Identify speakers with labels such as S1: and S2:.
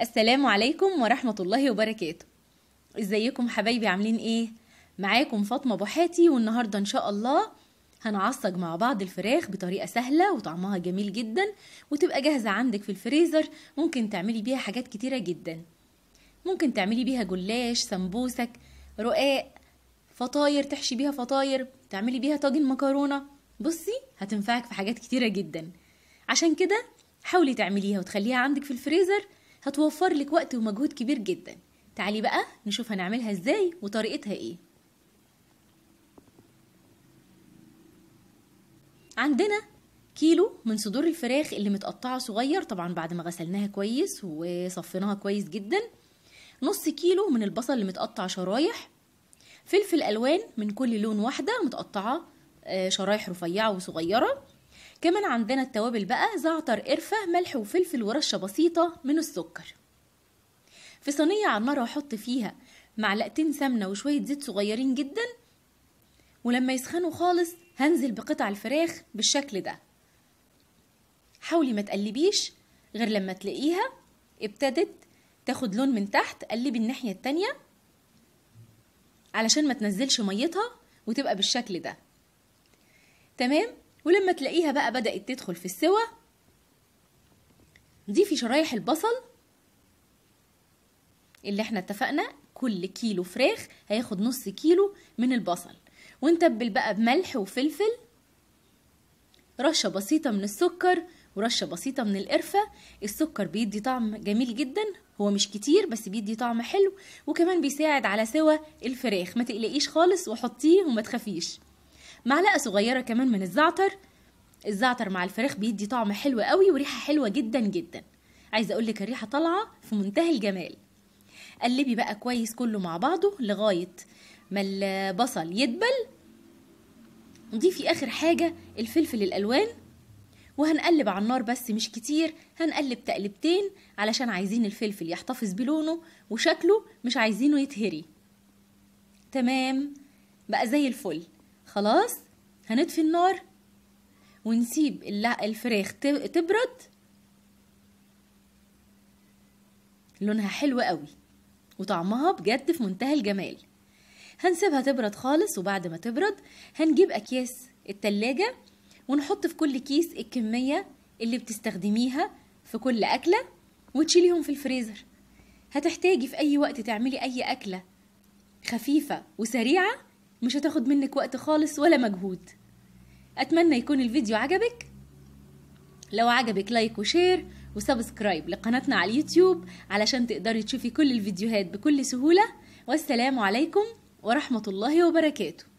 S1: السلام عليكم ورحمة الله وبركاته ازيكم حبايبي عاملين ايه؟ معاكم فاطمة بوحاتي والنهاردة ان شاء الله هنعصج مع بعض الفراخ بطريقة سهلة وطعمها جميل جدا وتبقى جاهزة عندك في الفريزر ممكن تعملي بيها حاجات كتيرة جدا ممكن تعملي بيها جلاش سمبوسك رقاق فطاير تحشي بيها فطاير تعملي بيها طاجن مكرونة بصي هتنفعك في حاجات كتيرة جدا عشان كده حاولي تعمليها وتخليها عندك في الفريزر هتوفر لك وقت ومجهود كبير جدا تعالي بقى نشوف هنعملها ازاي وطريقتها ايه عندنا كيلو من صدور الفراخ اللي متقطعه صغير طبعا بعد ما غسلناها كويس وصفيناها كويس جدا نص كيلو من البصل اللي متقطع شرايح فلفل الوان من كل لون واحده متقطعه آه، شرايح رفيعه وصغيره كمان عندنا التوابل بقى زعتر قرفة ملح وفلفل ورشة بسيطة من السكر في صينية على النار هحط فيها معلقتين سمنة وشوية زيت صغيرين جدا ولما يسخنوا خالص هنزل بقطع الفراخ بالشكل ده حاولي ما تقلبيش غير لما تلاقيها ابتدت تاخد لون من تحت قلبي الناحية التانية علشان ما تنزلش ميتها وتبقى بالشكل ده تمام ولما تلاقيها بقى بدأت تدخل في السوى ضيفي شرايح البصل اللي احنا اتفقنا كل كيلو فراخ هياخد نص كيلو من البصل ونتبل بقى بملح وفلفل رشة بسيطة من السكر ورشة بسيطة من القرفة السكر بيدي طعم جميل جدا هو مش كتير بس بيدي طعم حلو وكمان بيساعد على سوى الفراخ ما تقلقيش خالص وحطيه وما تخافيش معلقه صغيره كمان من الزعتر الزعتر مع الفراخ بيدي طعم حلو قوي وريحه حلوه جدا جدا عايزه اقول لك الريحه طالعه في منتهى الجمال قلبي بقى كويس كله مع بعضه لغايه ما البصل يدبل نضيفي اخر حاجه الفلفل الالوان وهنقلب على النار بس مش كتير هنقلب تقلبتين علشان عايزين الفلفل يحتفظ بلونه وشكله مش عايزينه يتهري تمام بقى زي الفل خلاص هنطفي النار ونسيب الفراخ تبرد لونها حلو قوي وطعمها بجد في منتهى الجمال هنسيبها تبرد خالص وبعد ما تبرد هنجيب اكياس التلاجة ونحط في كل كيس الكمية اللي بتستخدميها في كل أكلة وتشيليهم في الفريزر هتحتاجي في أي وقت تعملي أي أكلة خفيفة وسريعة مش هتاخد منك وقت خالص ولا مجهود أتمنى يكون الفيديو عجبك لو عجبك لايك وشير وسبسكرايب لقناتنا على اليوتيوب علشان تقدري تشوفي كل الفيديوهات بكل سهولة والسلام عليكم ورحمة الله وبركاته